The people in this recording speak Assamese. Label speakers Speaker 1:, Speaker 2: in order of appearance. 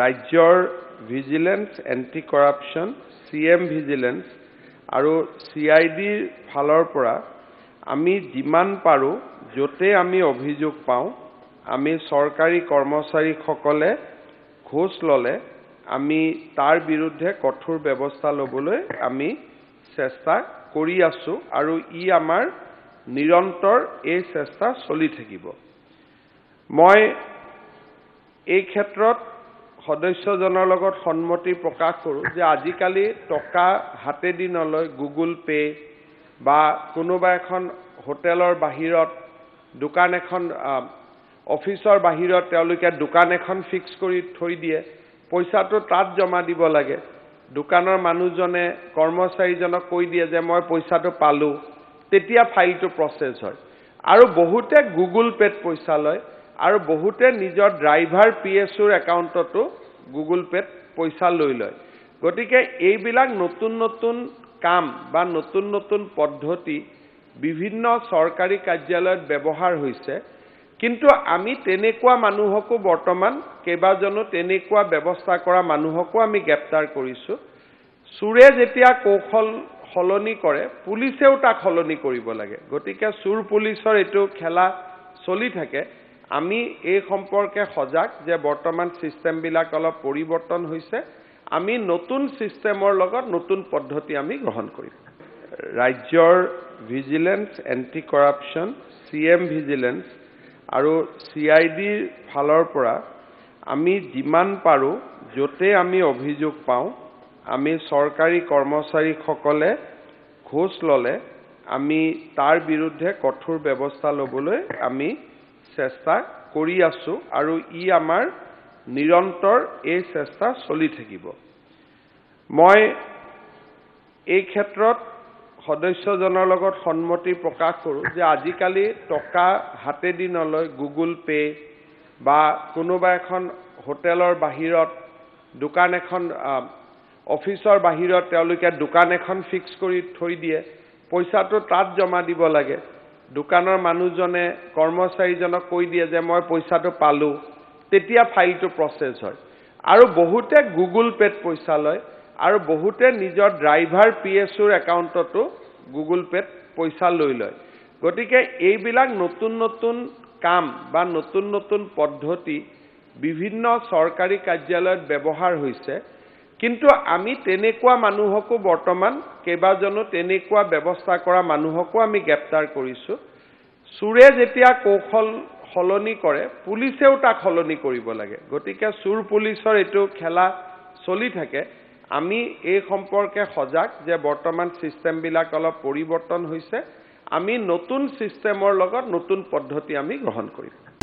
Speaker 1: ৰাজ্যৰ vigilance anti corruption C M vigilance আৰু চি আই ডিৰ ফালৰ পৰা আমি যিমান পাৰোঁ য'তে আমি অভিযোগ পাওঁ আমি চৰকাৰী কৰ্মচাৰীসকলে ঘোচ ল'লে আমি তাৰ বিৰুদ্ধে কঠোৰ ব্যৱস্থা ল'বলৈ আমি চেষ্টা কৰি আছোঁ আৰু ই আমাৰ নিৰন্তৰ এই চেষ্টা চলি থাকিব মই এই ক্ষেত্ৰত সদস্যজনৰ লগত সন্মতি প্ৰকাশ কৰোঁ যে আজিকালি টকা হাতেদি নলয় গুগল পে' বা কোনোবা এখন হোটেলৰ বাহিৰত দোকান এখন অফিচৰ বাহিৰত তেওঁলোকে দোকান এখন ফিক্স কৰি থৈ দিয়ে পইচাটো তাত জমা দিব লাগে দোকানৰ মানুহজনে কৰ্মচাৰীজনক কৈ দিয়ে যে মই পইচাটো পালোঁ তেতিয়া ফাইলটো প্ৰচেছ হয় আৰু বহুতে গুগল পে'ত পইচা লয় আৰু বহুতে নিজৰ ড্ৰাইভাৰ পি এছ অ'ৰ একাউণ্টতো গুগল পে'ত পইচা লৈ লয় গতিকে এইবিলাক নতুন নতুন কাম বা নতুন নতুন পদ্ধতি বিভিন্ন চৰকাৰী কাৰ্যালয়ত ব্যৱহাৰ হৈছে কিন্তু আমি তেনেকুৱা মানুহকো বৰ্তমান কেইবাজনো তেনেকুৱা ব্যৱস্থা কৰা মানুহকো আমি গ্ৰেপ্তাৰ কৰিছোঁ চোৰে যেতিয়া কৌশল সলনি কৰে পুলিচেও তাক সলনি কৰিব লাগে গতিকে চোৰ পুলিচৰ এইটো খেলা চলি থাকে আমি এই সম্পৰ্কে সজাগ যে বৰ্তমান ছিষ্টেমবিলাক অলপ পৰিৱৰ্তন হৈছে আমি নতুন ছিষ্টেমৰ লগত নতুন পদ্ধতি আমি গ্ৰহণ কৰিম ৰাজ্যৰ vigilance anti corruption C M vigilance আৰু চি আই ডিৰ ফালৰ পৰা আমি যিমান পাৰোঁ য'তে আমি অভিযোগ পাওঁ আমি চৰকাৰী কৰ্মচাৰীসকলে ঘোচ ল'লে আমি তাৰ বিৰুদ্ধে কঠোৰ ব্যৱস্থা ল'বলৈ আমি চেষ্টা কৰি আছোঁ আৰু ই আমাৰ নিৰন্তৰ এই চেষ্টা চলি থাকিব মই এই ক্ষেত্ৰত সদস্যজনৰ লগত সন্মতি প্ৰকাশ কৰোঁ যে আজিকালি টকা হাতেদি নলয় গুগল পে' বা কোনোবা এখন হোটেলৰ বাহিৰত দোকান এখন অফিচৰ বাহিৰত তেওঁলোকে দোকান এখন ফিক্স কৰি থৈ দিয়ে পইচাটো তাত জমা দিব লাগে দোকানৰ মানুহজনে কৰ্মচাৰীজনক কৈ দিয়ে যে মই পইচাটো পালোঁ তেতিয়া ফাইলটো প্ৰচেছ হয় আৰু বহুতে গুগল পে'ত পইচা লয় আৰু বহুতে নিজৰ ড্ৰাইভাৰ পি এছ অ'ৰ একাউণ্টতো গুগল পে'ত পইচা লৈ লয় গতিকে এইবিলাক নতুন নতুন কাম বা নতুন নতুন পদ্ধতি বিভিন্ন চৰকাৰী কাৰ্যালয়ত ব্যৱহাৰ হৈছে কিন্তু আমি তেনেকুৱা মানুহকো বৰ্তমান কেইবাজনো তেনেকুৱা ব্যৱস্থা কৰা মানুহকো আমি গ্ৰেপ্তাৰ কৰিছোঁ চোৰে যেতিয়া কৌশল সলনি কৰে পুলিচেও তাক সলনি কৰিব লাগে গতিকে চোৰ পুলিচৰ এইটো খেলা চলি থাকে আমি এই সম্পৰ্কে সজাগ যে বৰ্তমান ছিষ্টেমবিলাক অলপ পৰিৱৰ্তন হৈছে আমি নতুন ছিষ্টেমৰ লগত নতুন পদ্ধতি আমি গ্ৰহণ কৰিম